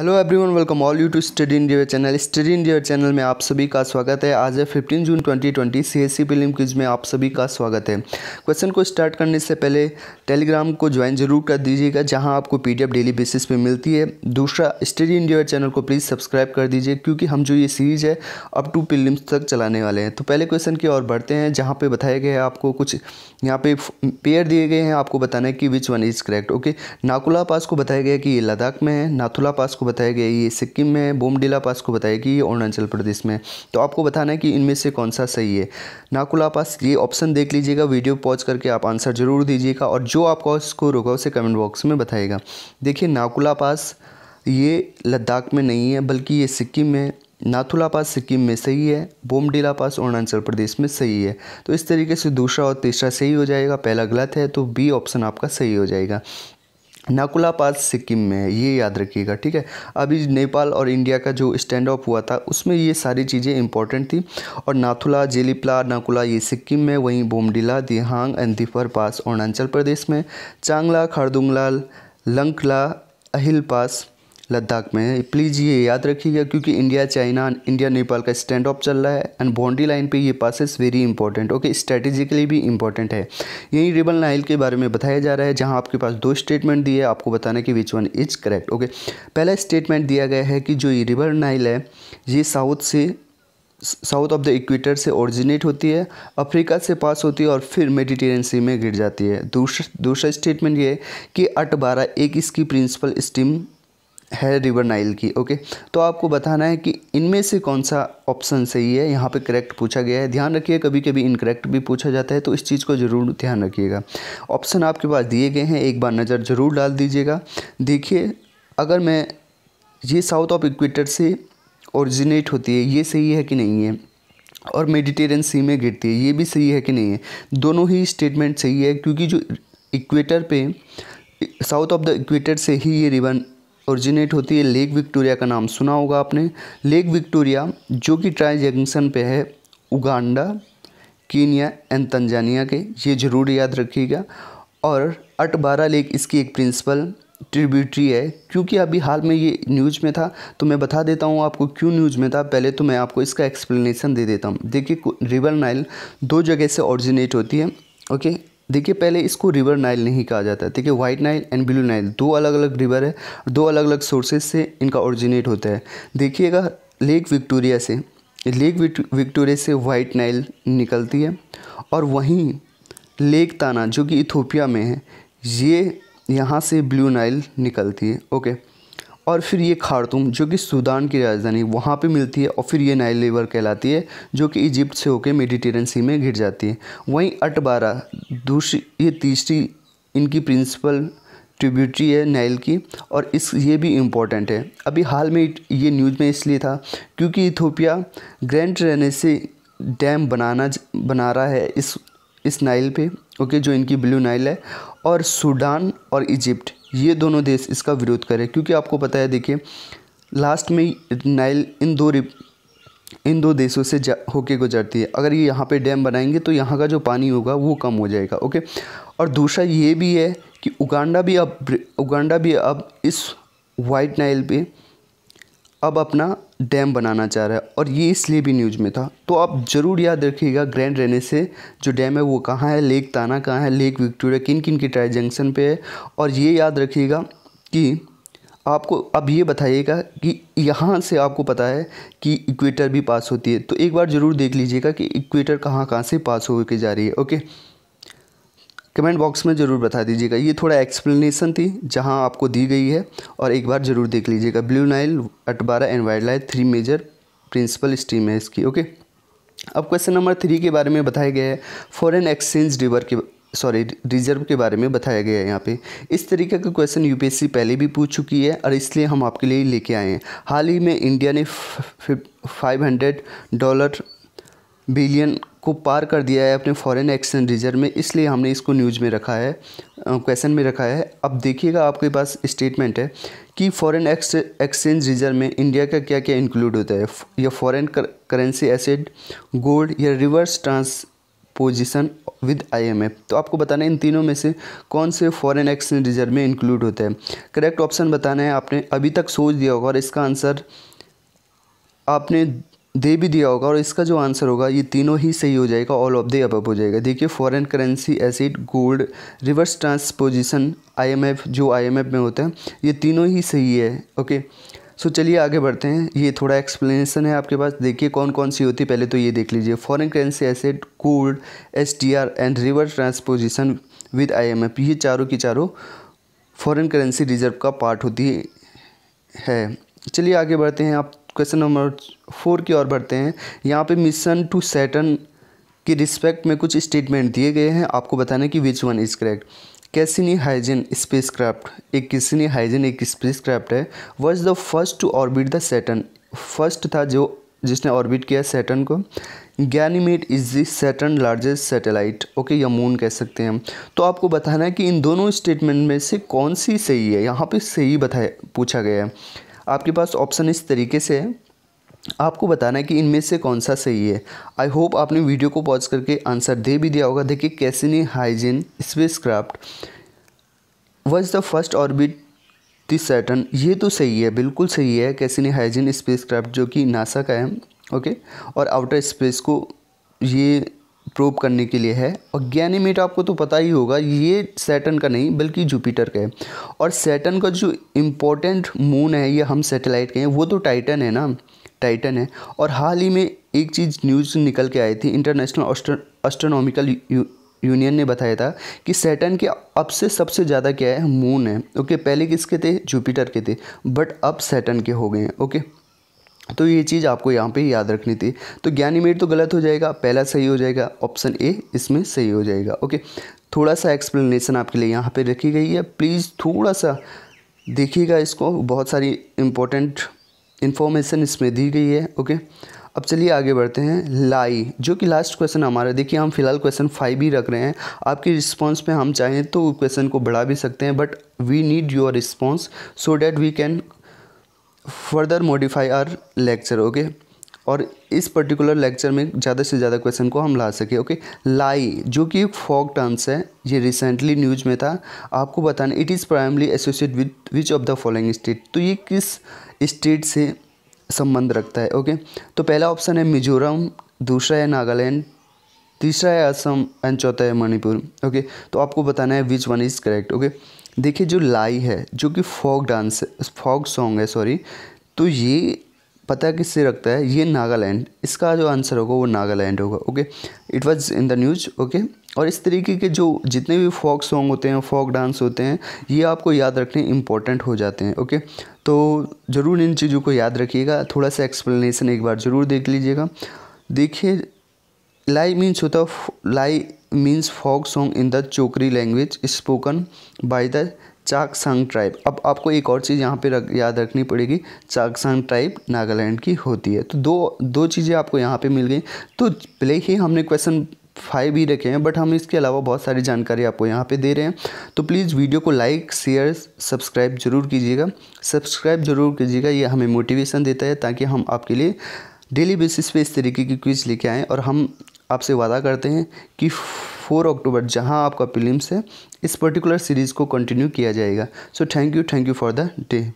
hello everyone welcome all you to study India channel study India channel में आप सभी का स्वागत है आज है 15 जून 2020 सीएससी फिल्म क्विज में आप सभी का स्वागत है क्वेश्चन को स्टार्ट करने से पहले टेलीग्राम को ज्वाइन जरूर कर दीजिएगा जहां आपको पीडीएफ डेली बेसिस पे मिलती है दूसरा स्टडी इंडिया चैनल को प्लीज़ सब्सक्राइब कर दीजिए क्योंकि हम जो ये सीरीज़ है अप टू प्रीलिम्स तक चलाने वाले हैं तो पहले क्वेश्चन की ओर बढ़ते हैं जहाँ पर बताया गया है आपको कुछ यहाँ पे पेयर दिए गए हैं आपको बताना है कि which one is correct okay Nathula pass को बताया गया कि ये लद्दाख में है नाथुला पास को बताया गया ये सिक्किम में है बोमडिला पास को बताया कि ये अरुणाचल प्रदेश में तो आपको बताना है कि इनमें से कौन सा सही है नाकुला पास ये ऑप्शन देख लीजिएगा वीडियो पॉज करके आप आंसर ज़रूर दीजिएगा और जो आपका उसको होगा उसे कमेंट बॉक्स में बताएगा देखिए नाकुला पास ये लद्दाख में नहीं है बल्कि ये सिक्किम में नाथुला पास सिक्किम में सही है बोमडीला पास अरुणाचल प्रदेश में सही है तो इस तरीके से दूसरा और तीसरा सही हो जाएगा पहला गलत है तो बी ऑप्शन आपका सही हो जाएगा नकुला पास सिक्किम में है ये याद रखिएगा ठीक है अभी नेपाल और इंडिया का जो स्टैंड ऑफ हुआ था उसमें ये सारी चीज़ें इंपॉर्टेंट थी और नाथुला जेलीपला नाकुला ये सिक्किम में वहीं बोमडिला दिहांग एंड दिफर पास अरुणाचल प्रदेश में चांगला खारदुंगला लंकला अहिल पास लद्दाख में है प्लीज़ ये याद रखिएगा क्योंकि इंडिया चाइना इंडिया नेपाल का स्टैंड ऑफ चल रहा है एंड बाउंड्री लाइन पे ये passes very important okay strategically भी इंपॉर्टेंट है यही रिबल नाइल के बारे में बताया जा रहा है जहाँ आपके पास दो स्टेटमेंट दिए आपको बताना कि which one is correct okay पहला स्टेटमेंट दिया गया है कि जो ये रिबल नाइल है ये साउथ से साउथ ऑफ द इक्वेटर से ओरिजिनेट होती है अफ्रीका से पास होती है और फिर मेडिटेरियन सी में गिर जाती है दूसरा दूसरा स्टेटमेंट ये है कि अट बारह एक इसकी प्रिंसिपल स्टीम है रिवर नाइल की ओके तो आपको बताना है कि इनमें से कौन सा ऑप्शन सही है यहाँ पे करेक्ट पूछा गया है ध्यान रखिए कभी कभी इनकरेक्ट भी पूछा जाता है तो इस चीज़ को ज़रूर ध्यान रखिएगा ऑप्शन आपके पास दिए गए हैं एक बार नज़र ज़रूर डाल दीजिएगा देखिए अगर मैं ये साउथ ऑफ इक्वेटर से ओरिजिनेट होती है ये सही है कि नहीं है और मेडिटेरियन सी में गिरती है ये भी सही है कि नहीं है दोनों ही स्टेटमेंट सही है क्योंकि जो इक्वेटर पे साउथ ऑफ द इक्वेटर से ही ये रिवर ओरिजिनेट होती है लेक विक्टोरिया का नाम सुना होगा आपने लेक विक्टोरिया जो कि ट्राई जंक्शन पे है उगांडा कीनिया एंड तंजानिया के ये ज़रूर याद रखिएगा और अटबारा लेक इसकी एक प्रिंसिपल ट्रिब्यूटरी है क्योंकि अभी हाल में ये न्यूज़ में था तो मैं बता देता हूँ आपको क्यों न्यूज़ में था पहले तो मैं आपको इसका एक्सप्लेनेशन दे देता हूँ देखिए रिवर नाइल दो जगह से ऑरिजिनेट होती है ओके देखिए पहले इसको रिवर नाइल नहीं कहा जाता है देखिए white Nile and blue Nile दो अलग अलग रिवर है दो अलग अलग सोर्सेज से इनका ओरिजिनेट होता है देखिएगा लेक विक्टोरिया से लेक विक्टोरिया से वाइट नाइल निकलती है और वहीं लेक ताना जो कि इथोपिया में है ये यहाँ से ब्लू नाइल निकलती है ओके और फिर ये खारतूम जो कि सूडान की राजधानी वहाँ पे मिलती है और फिर ये नाइल रिवर कहलाती है जो कि इजिप्ट से होकर मेडिटेरन सी में घिर जाती है वहीं अटबारा दूसरी ये तीसरी इनकी प्रिंसिपल ट्रिब्यूटरी है नाइल की और इस ये भी इम्पोर्टेंट है अभी हाल में ये न्यूज़ में इसलिए था क्योंकि इथोपिया ग्रैंड से डैम बनाना बना रहा है इस इस नाइल पे ओके जो इनकी ब्लू नाइल है और सूडान और इजिप्ट ये दोनों देश इसका विरोध करें क्योंकि आपको पता है देखिए लास्ट में नाइल इन दो इन दो देशों से जा होके गुजरती है अगर ये यहाँ पे डैम बनाएंगे तो यहाँ का जो पानी होगा वो कम हो जाएगा ओके और दूसरा ये भी है कि उगांडा भी अब उगांडा भी अब इस वाइट नाइल पे अब अपना डैम बनाना चाह रहा है और ये इसलिए भी न्यूज़ में था तो आप ज़रूर याद रखिएगा ग्रैंड रेने से जो डैम है वो कहाँ है लेक ताना कहाँ है लेक विक्टोरिया किन किन के ट्राई जंक्शन पे है और ये याद रखिएगा कि आपको अब ये बताइएगा कि यहाँ से आपको पता है कि इक्वेटर भी पास होती है तो एक बार ज़रूर देख लीजिएगा कि इक्वेटर कहाँ कहाँ से पास होकर जा रही है ओके कमेंट बॉक्स में ज़रूर बता दीजिएगा ये थोड़ा एक्सप्लेनेशन थी जहाँ आपको दी गई है और एक बार ज़रूर देख लीजिएगा blue Nile Atbara and wild life three major principal stream है इसकी ओके अब क्वेश्चन नंबर थ्री के बारे में बताया गया है फॉरेन एक्सचेंज रिवर के सॉरी रिजर्व के बारे में बताया गया है यहाँ पे इस तरीके का क्वेश्चन यूपीएससी पहले भी पूछ चुकी है और इसलिए हम आपके लिए लेके आए हैं हाल ही में इंडिया ने फाइव हंड्रेड डॉलर बिलियन को पार कर दिया है अपने फॉरेन एक्सचेंज रिजर्व में इसलिए हमने इसको न्यूज़ में रखा है क्वेश्चन में रखा है अब देखिएगा आपके पास स्टेटमेंट है कि फॉरेन एक्सचेंज रिजर्व में इंडिया का क्या क्या इंक्लूड होता है या फॉरेन करेंसी एसिड गोल्ड या रिवर्स ट्रांसपोजिशन विद आईएमएफ तो आपको बताना है इन तीनों में से कौन से फॉरेन एक्सचेंज रिजर्व में इंक्लूड होता है करेक्ट ऑप्शन बताना है आपने अभी तक सोच दिया होगा और इसका आंसर आपने दे भी दिया होगा और इसका जो आंसर होगा ये तीनों ही सही हो जाएगा ऑल ऑफ द अबब हो जाएगा देखिए foreign currency asset gold reverse transposition IMF जो आईएमएफ में होता है ये तीनों ही सही है ओके सो चलिए आगे बढ़ते हैं ये थोड़ा एक्सप्लेनेशन है आपके पास देखिए कौन कौन सी होती है पहले तो ये देख लीजिए foreign currency asset gold S and reverse transposition with I ये चारों की चारों फॉरन करेंसी रिजर्व का पार्ट होती है चलिए आगे बढ़ते हैं आप क्वेश्चन नंबर फोर की ओर बढ़ते हैं यहाँ पे मिशन टू सेटन की रिस्पेक्ट में कुछ स्टेटमेंट दिए गए हैं आपको बताना कि which one is correct Cassini Huygens spacecraft एक कैसिनी हाइजन एक स्पेस क्राफ्ट है was the first to orbit the Saturn first था जो जिसने ऑर्बिट किया सेटन को Ganymede is the Saturn largest satellite okay या मून कह सकते हैं हम तो आपको बताना है कि इन दोनों स्टेटमेंट में से कौन सी सही है यहाँ पे सही बताया पूछा गया है आपके पास ऑप्शन इस तरीके से है आपको बताना है कि इनमें से कौन सा सही है आई होप आपने वीडियो को पॉज करके आंसर दे भी दिया होगा देखिए Cassini Huygens spacecraft was the first orbit this Saturn ये तो सही है बिल्कुल सही है कैसिनी हाइजीन स्पेस क्राफ्ट जो कि नासा का है ओके और आउटर स्पेस को ये प्रूव करने के लिए है और गैनीमेट आपको तो पता ही होगा ये सैटन का नहीं बल्कि जुपिटर का है और सैटन का जो इम्पोर्टेंट मून है ये हम सैटेलाइट के हैं वो तो टाइटन है ना टाइटन है और हाल ही में एक चीज़ न्यूज़ निकल के आई थी इंटरनेशनल एस्ट्रोनॉमिकल यूनियन ने बताया था कि सैटन के अब से सबसे ज़्यादा क्या है मून है ओके पहले किसके थे जुपिटर के थे बट अब सैटन के हो गए हैं ओके तो ये चीज़ आपको यहाँ पे याद रखनी थी तो ज्ञानीमेट तो गलत हो जाएगा पहला सही हो जाएगा ऑप्शन ए इसमें सही हो जाएगा ओके थोड़ा सा एक्सप्लेनेशन आपके लिए यहाँ पे रखी गई है प्लीज़ थोड़ा सा देखिएगा इसको बहुत सारी इम्पोर्टेंट इन्फॉर्मेशन इसमें दी गई है ओके अब चलिए आगे बढ़ते हैं लाई जो कि लास्ट क्वेश्चन हमारा देखिए हम फिलहाल क्वेश्चन फाइव ही रख रहे हैं आपकी रिस्पॉन्स में हम चाहें तो क्वेश्चन को बढ़ा भी सकते हैं but we need your response so that we can further modify our lecture okay और इस पर्टिकुलर लेक्चर में ज़्यादा से ज़्यादा क्वेश्चन को हम ला सके ओके लाई जो कि एक फॉक टर्म्स है ये रिसेंटली न्यूज में था आपको बताना it is primarily associate with which of the following state तो ये किस स्टेट से संबंध रखता है ओके तो पहला ऑप्शन है मिजोरम दूसरा है नागालैंड तीसरा है असम एंड चौथा है मणिपुर ओके तो आपको बताना है which one is correct okay देखिए जो लाई है जो कि फोक डांस फोक सॉन्ग है सॉरी तो ये पता किससे रखता है ये नागालैंड इसका जो आंसर होगा वो नागालैंड होगा okay it was in the news okay और इस तरीके के जो जितने भी फोक सॉन्ग होते हैं फोक डांस होते हैं ये आपको याद रखने इम्पोर्टेंट हो जाते हैं ओके तो ज़रूर इन चीज़ों को याद रखिएगा थोड़ा सा एक्सप्लेनेशन एक बार ज़रूर देख लीजिएगा देखिए लाई मीन्स होता Lai means folk song in the Chokri language spoken by the Chakhesang tribe अब आपको एक और चीज़ यहाँ पे रख याद रखनी पड़ेगी चाकसांग ट्राइब नागालैंड की होती है तो दो दो चीज़ें आपको यहाँ पे मिल गई तो भले ही हमने क्वेश्चन फाइव ही रखे हैं बट हम इसके अलावा बहुत सारी जानकारी आपको यहाँ पे दे रहे हैं तो प्लीज़ वीडियो को लाइक शेयर सब्सक्राइब जरूर कीजिएगा सब्सक्राइब जरूर कीजिएगा ये हमें मोटिवेशन देता है ताकि हम आपके लिए डेली बेसिस पे इस तरीके की क्विज लेके आएँ और हम आपसे वादा करते हैं कि फोर अक्टूबर जहां आपका फिल्म है इस पर्टिकुलर सीरीज़ को कंटिन्यू किया जाएगा so thank you thank you for the day